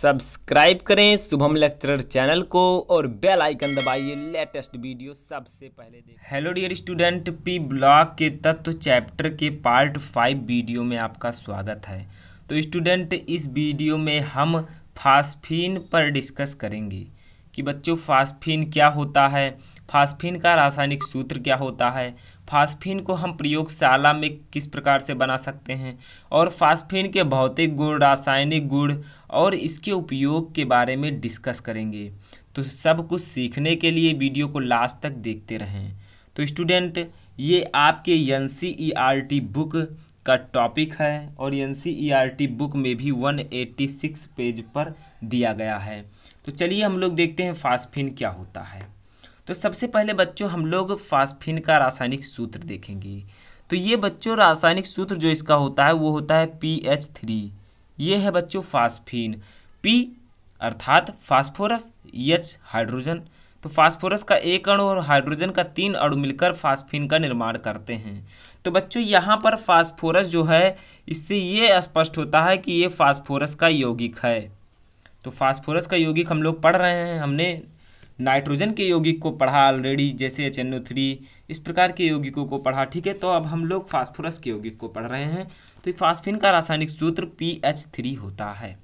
subscribe करें Shubham lecturer channel को और बेल आइकन दबाइए लेटेस्ट वीडियो सबसे पहले देखें hello dear student P block के तत्व चैप्टर के पार्ट फाइव वीडियो में आपका स्वागत है तो स्टूडेंट इस वीडियो में हम फास्फीन पर डिस्कस करेंगे कि बच्चों फास्फीन क्या होता है फास्फीन का रासायनिक सूत्र क्या होता है फास्फीन को हम प्रयोगशाला में किस प्रकार से बना सकते हैं और फास्फीन के भौतिक गुण रासायनिक गुण और इसके उपयोग के बारे में डिस्कस करेंगे तो सब कुछ सीखने के लिए वीडियो को लास्ट तक देखते रहें तो स्टूडेंट ये आपके एन सी बुक का टॉपिक है और एन सी बुक में भी 186 पेज पर दिया गया है तो चलिए हम लोग देखते हैं फास्फिन क्या होता है तो सबसे पहले बच्चों हम लोग फास्फिन का रासायनिक सूत्र देखेंगे तो ये बच्चों रासायनिक सूत्र जो इसका होता है वो होता है पी एच थ्री ये है बच्चों फास्फीन पी अर्थात फास्फोरस यच हाइड्रोजन तो फास्फोरस का एक अणु और हाइड्रोजन का तीन अणु मिलकर फास्फीन का निर्माण करते हैं तो बच्चों यहाँ पर फास्फोरस जो है इससे ये स्पष्ट होता है कि ये फास्फोरस का यौगिक है तो फास्फोरस का यौगिक हम लोग पढ़ रहे हैं हमने नाइट्रोजन के यौगिक को पढ़ा ऑलरेडी जैसे एच एन ओ थ्री इस प्रकार के यौगिकों को पढ़ा ठीक है तो अब हम लोग फास्फोरस के यौगिक को पढ़ रहे हैं तो फास्फिन का रासायनिक सूत्र पी एच थ्री होता है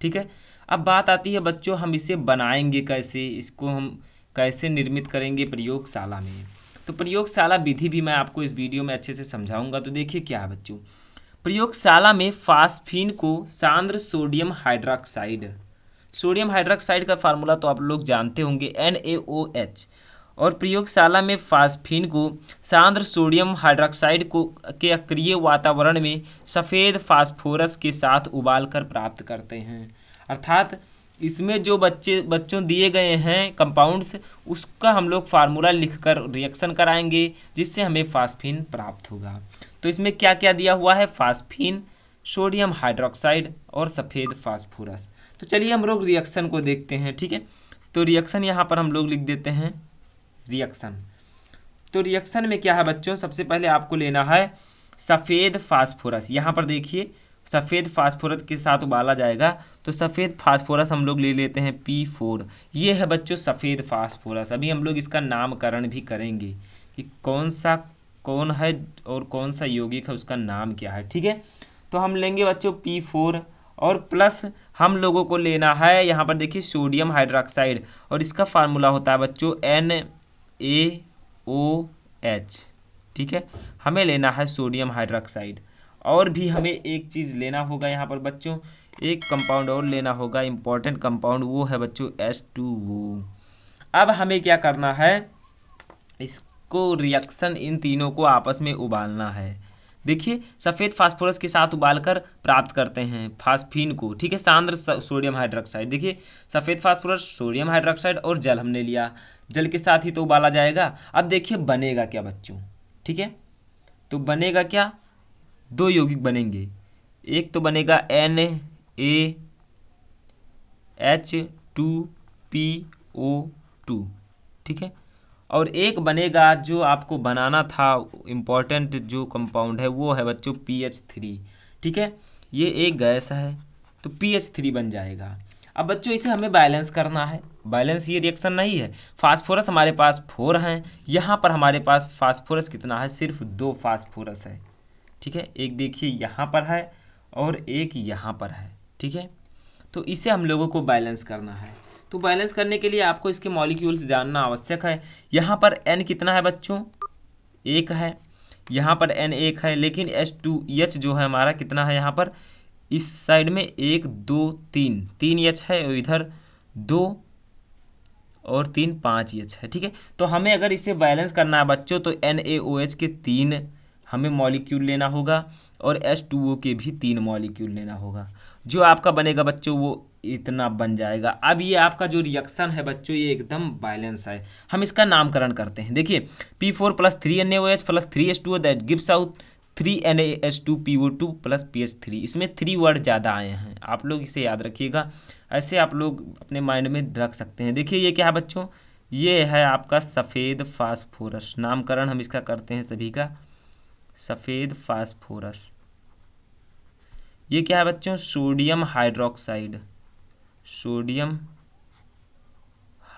ठीक है अब बात आती है बच्चों हम इसे बनाएंगे कैसे इसको हम कैसे निर्मित करेंगे प्रयोगशाला में तो प्रयोगशाला विधि भी मैं आपको इस वीडियो में अच्छे से समझाऊंगा तो देखिए क्या है बच्चों प्रयोगशाला में फास्फीन को सांद्र सोडियम हाइड्रोक्साइड सोडियम हाइड्रोक्साइड का फार्मूला तो आप लोग जानते होंगे एन और प्रयोगशाला में फास्फिन को सांद्र सोडियम हाइड्रोक्साइड को के अक्रिय वातावरण में सफ़ेद फास्फोरस के साथ उबालकर प्राप्त करते हैं अर्थात इसमें जो बच्चे बच्चों दिए गए हैं कंपाउंड्स उसका हम लोग फार्मूला लिखकर रिएक्शन कराएंगे जिससे हमें फास्फिन प्राप्त होगा तो इसमें क्या क्या दिया हुआ है फास्फिन सोडियम हाइड्रोक्साइड और सफ़ेद फास्फोरस तो चलिए हम लोग रिएक्शन को देखते हैं ठीक है तो रिएक्शन यहाँ पर हम लोग लिख देते हैं रिएक्शन तो रिएक्शन में क्या है बच्चों सबसे पहले आपको लेना है सफ़ेद फास्फोरस यहाँ पर देखिए सफ़ेद फास्फोरस के साथ उबाला जाएगा तो सफ़ेद फास्फोरस हम लोग ले लेते हैं पी फोर ये है बच्चों सफ़ेद फास्फोरस अभी हम लोग इसका नामकरण भी करेंगे कि कौन सा कौन है और कौन सा यौगिक है उसका नाम क्या है ठीक है तो हम लेंगे बच्चों पी फोर और प्लस हम लोगों को लेना है यहाँ पर देखिए सोडियम हाइड्रोक्साइड और इसका फार्मूला होता है बच्चों एन ए ओ एच ठीक है हमें लेना है सोडियम हाइड्रोक्साइड और भी हमें एक चीज़ लेना होगा यहाँ पर बच्चों एक कंपाउंड और लेना होगा इंपॉर्टेंट कंपाउंड वो है बच्चों एस टू वो अब हमें क्या करना है इसको रिएक्शन इन तीनों को आपस में उबालना है देखिए सफ़ेद फास्फोरस के साथ उबालकर प्राप्त करते हैं फास्फीन को ठीक है सांद्र सोडियम हाइड्रोक्साइड देखिए सफ़ेद फास्फोरस सोडियम हाइड्रोक्साइड और जल हमने लिया जल के साथ ही तो उबाला जाएगा अब देखिए बनेगा क्या बच्चों ठीक है तो बनेगा क्या दो यौगिक बनेंगे एक तो बनेगा N A H two P O two ठीक है और एक बनेगा जो आपको बनाना था इम्पॉर्टेंट जो कंपाउंड है वो है बच्चों पी एच थ्री ठीक है ये एक गैस है तो पी एच थ्री बन जाएगा अब बच्चों इसे हमें बैलेंस करना है बैलेंस ये रिएक्शन नहीं है फास्फोरस हमारे पास फोर हैं यहाँ पर हमारे पास फास्फोरस कितना है सिर्फ दो फास्फोरस है ठीक है एक देखिए यहाँ पर है और एक यहाँ पर है ठीक है तो इसे हम लोगों को बैलेंस करना है तो बैलेंस करने के लिए आपको इसके मॉलिक्यूल्स जानना आवश्यक है यहाँ पर एन कितना है बच्चों एक है यहाँ पर एन एक है लेकिन एच टू एच जो है हमारा कितना है यहाँ पर इस साइड में एक दो तीन तीन एच है इधर दो और तीन पाँच एच है ठीक है तो हमें अगर इसे बैलेंस करना है बच्चों तो एन ए ओ एच के तीन हमें मॉलिक्यूल लेना होगा और एच टू ओ के भी तीन मॉलिक्यूल लेना होगा जो आपका बनेगा बच्चों वो इतना बन जाएगा अब ये आपका जो रिएक्शन है बच्चों ये एकदम बैलेंस है हम इसका नामकरण करते हैं देखिए P four plus three N H plus three H two that gives out three N H two P O two plus P H three इसमें थ्री वर्ड ज़्यादा आए हैं आप लोग इसे याद रखिएगा ऐसे आप लोग अपने माइंड में रख सकते हैं देखिए ये क्या है बच्चों ये है आपका सफ़ेद फास्फोरस नामकरण हम इसका करते हैं सभी का सफ़ेद फास्फोरस ये क्या है बच्चों sodium hydroxide sodium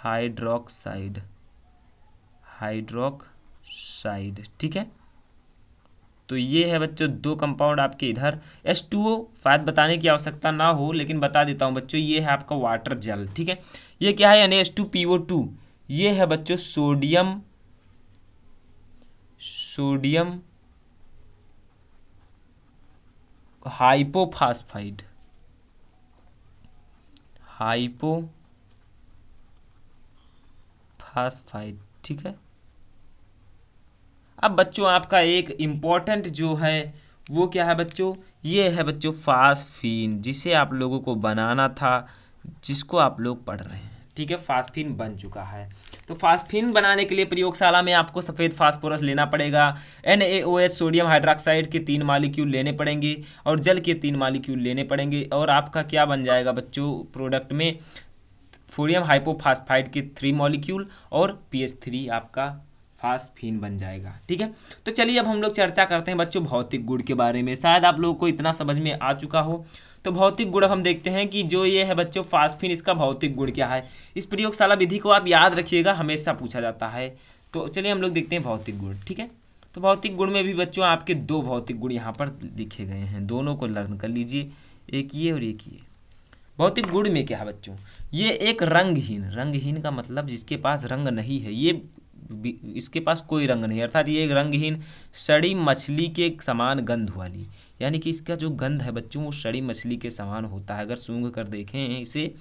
hydroxide hydroxide ठीक है तो ये है बच्चों दो कंपाउंड आपके इधर एस टू ओ बताने की आवश्यकता ना हो लेकिन बता देता हूं बच्चों ये है आपका वाटर जल ठीक है ये क्या है यानी S two P O two ये है बच्चों सोडियम सोडियम हाइपोफास्फाइड फास्फाइड ठीक है अब बच्चों आपका एक इंपॉर्टेंट जो है वो क्या है बच्चों ये है बच्चों फास्फीन जिसे आप लोगों को बनाना था जिसको आप लोग पढ़ रहे हैं ठीक है फास्फिन बन चुका है तो फास्फिन बनाने के लिए प्रयोगशाला में आपको सफ़ेद फास्फोरस लेना पड़ेगा एन सोडियम हाइड्रोक्साइड के तीन मालिक्यूल लेने पड़ेंगे और जल के तीन मालिक्यूल लेने पड़ेंगे और आपका क्या बन जाएगा बच्चों प्रोडक्ट में सोडियम हाइपोफास्फाइड के थ्री मॉलिक्यूल और पी आपका फास्फीन बन जाएगा ठीक है तो चलिए अब हम लोग चर्चा करते हैं बच्चों भौतिक गुण के बारे में शायद आप लोगों को इतना समझ में आ चुका हो तो भौतिक गुण हम देखते हैं कि जो ये है बच्चों फास्फिन इसका भौतिक गुण क्या है इस प्रयोगशाला विधि को आप याद रखिएगा हमेशा पूछा जाता है तो चलिए हम लोग देखते हैं भौतिक गुण ठीक है तो भौतिक गुण में भी बच्चों आपके दो भौतिक गुण यहाँ पर लिखे गए हैं दोनों को लर्न कर लीजिए एक ये और एक ये भौतिक गुण में क्या है बच्चों ये एक रंगहीन रंगहीन का मतलब जिसके पास रंग नहीं है ये इसके पास कोई रंग नहीं अर्थात ये एक रंगहीन सड़ी मछली के समान गंध वाली यानी कि इसका जो गंध है बच्चों वो सड़ी मछली के समान होता है अगर सूंघ कर देखें इसे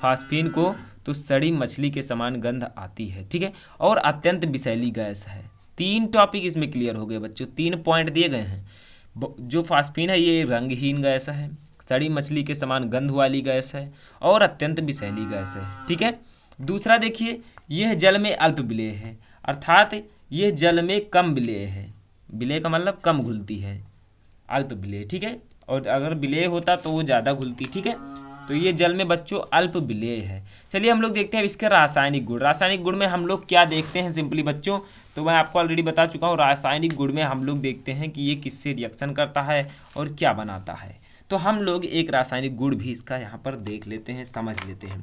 फास्फीन को तो सड़ी मछली के समान गंध आती है ठीक है और अत्यंत विषैली गैस है तीन टॉपिक इसमें क्लियर हो गए बच्चों तीन पॉइंट दिए गए हैं जो फास्फीन है ये रंगहीन गैस है सड़ी मछली के समान गंध वाली गैस है और अत्यंत विषैली गैस है ठीक है दूसरा देखिए यह जल में अल्प विलय है अर्थात यह जल में कम विलय है विलय का मतलब कम घुलती है अल्प विलय ठीक है और अगर विलय होता तो वो ज़्यादा घुलती ठीक है तो ये जल में बच्चों अल्प विलय है चलिए हम लोग देखते हैं इसके रासायनिक गुण रासायनिक गुण में हम लोग क्या देखते हैं सिंपली बच्चों तो मैं आपको ऑलरेडी बता चुका हूँ रासायनिक गुण में हम लोग देखते हैं कि ये किससे रिएक्शन करता है और क्या बनाता है तो हम लोग एक रासायनिक गुण भी इसका यहाँ पर देख लेते हैं समझ लेते हैं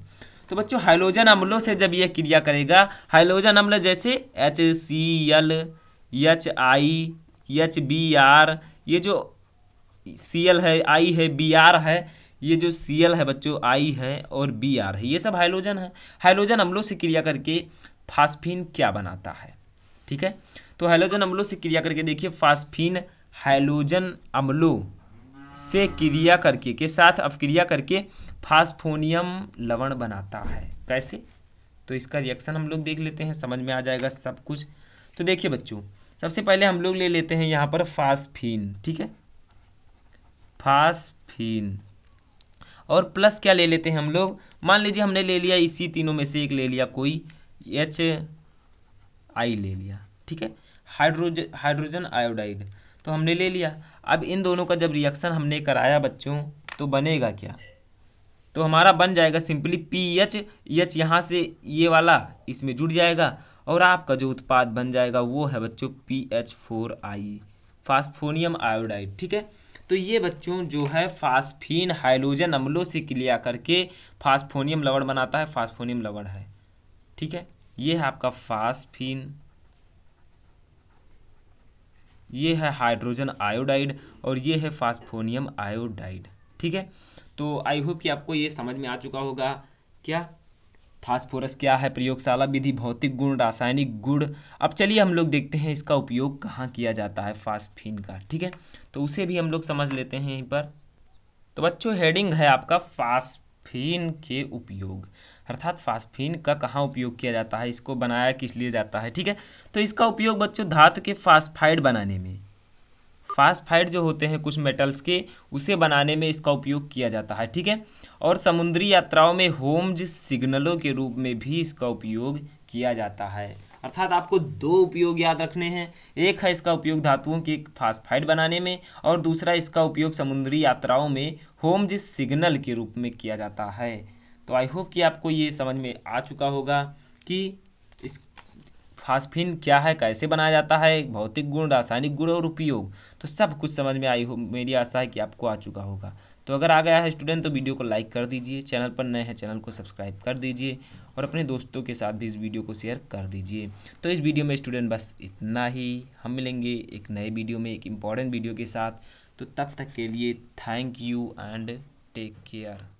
तो बच्चों हाइड्रोजन अम्लों से जब यह क्रिया करेगा हाइड्रोजन अम्ल जैसे H C L H I H B R ये जो सी एल है आई है बी आर है ये जो सी एल है बच्चों आई है और बी आर है ये सब हाइड्रोजन है हाइड्रोजन अम्लों से क्रिया करके फास्फीन क्या बनाता है ठीक है तो हाइड्रोजन अम्लों से क्रिया करके देखिए फास्फिन हाइड्रोजन अम्लों से क्रिया करके के साथ अब क्रिया करके फास्फोनियम लवण बनाता है कैसे तो इसका रिएक्शन हम लोग देख लेते हैं समझ में आ जाएगा सब कुछ तो देखिए बच्चों सबसे पहले हम लोग ले लेते हैं यहाँ पर फास्फीन ठीक है फास्फीन और प्लस क्या ले लेते हैं हम लोग मान लीजिए हमने ले लिया इसी तीनों में से एक ले लिया कोई एच आई ले लिया ठीक है हाइड्रोज हाइड्रोजन आयोडाइड तो हमने ले लिया अब इन दोनों का जब रिएक्शन हमने कराया बच्चों तो बनेगा क्या तो हमारा बन जाएगा सिंपली पी एच एच यहाँ से ये वाला इसमें जुड़ जाएगा और आपका जो उत्पाद बन जाएगा वो है बच्चों P H four I phosphonium iodide ठीक है तो ये बच्चों जो है फास्फीन हाइलोजन अम्लों से क्रिया करके फास्फोनियम लवण बनाता है फास्फोनियम लवण है ठीक है ये है आपका फास्फीन ये है हाइड्रोजन आयोडाइड और ये है फास्फोनियम आयोडाइड ठीक है तो आई होप कि आपको ये समझ में आ चुका होगा क्या फास्फोरस क्या है प्रयोगशाला विधि भौतिक गुण रासायनिक गुण अब चलिए हम लोग देखते हैं इसका उपयोग कहाँ किया जाता है फास्फिन का ठीक है तो उसे भी हम लोग समझ लेते हैं यहीं पर तो बच्चों हेडिंग है आपका फास्फिन के उपयोग अर्थात फास्फिन का कहाँ उपयोग किया जाता है इसको बनाया किस लिए जाता है ठीक है तो इसका उपयोग बच्चों धातु के फास्फाइड बनाने में फास्फाइड जो होते हैं कुछ मेटल्स के उसे बनाने में इसका उपयोग किया जाता है ठीक है और समुद्री यात्राओं में होम्ज सिग्नलों के रूप में भी इसका उपयोग किया जाता है अर्थात आपको दो उपयोग याद रखने हैं एक है इसका उपयोग धातुओं की फास्फाइड बनाने में और दूसरा इसका उपयोग समुद्री यात्राओं में होम्ज सिग्नल के रूप में किया जाता है तो आई होप कि आपको ये समझ में आ चुका होगा कि इस फास्फिन क्या है कैसे बनाया जाता है भौतिक गुण रासायनिक गुण और उपयोग तो सब कुछ समझ में आई हो मेरी आशा है कि आपको आ चुका होगा तो अगर आ गया है स्टूडेंट तो वीडियो को लाइक कर दीजिए चैनल पर नए हैं चैनल को सब्सक्राइब कर दीजिए और अपने दोस्तों के साथ भी इस वीडियो को शेयर कर दीजिए तो इस वीडियो में स्टूडेंट बस इतना ही हम मिलेंगे एक नए वीडियो में एक इम्पॉर्टेंट वीडियो के साथ तो तब तक के लिए thank you and take care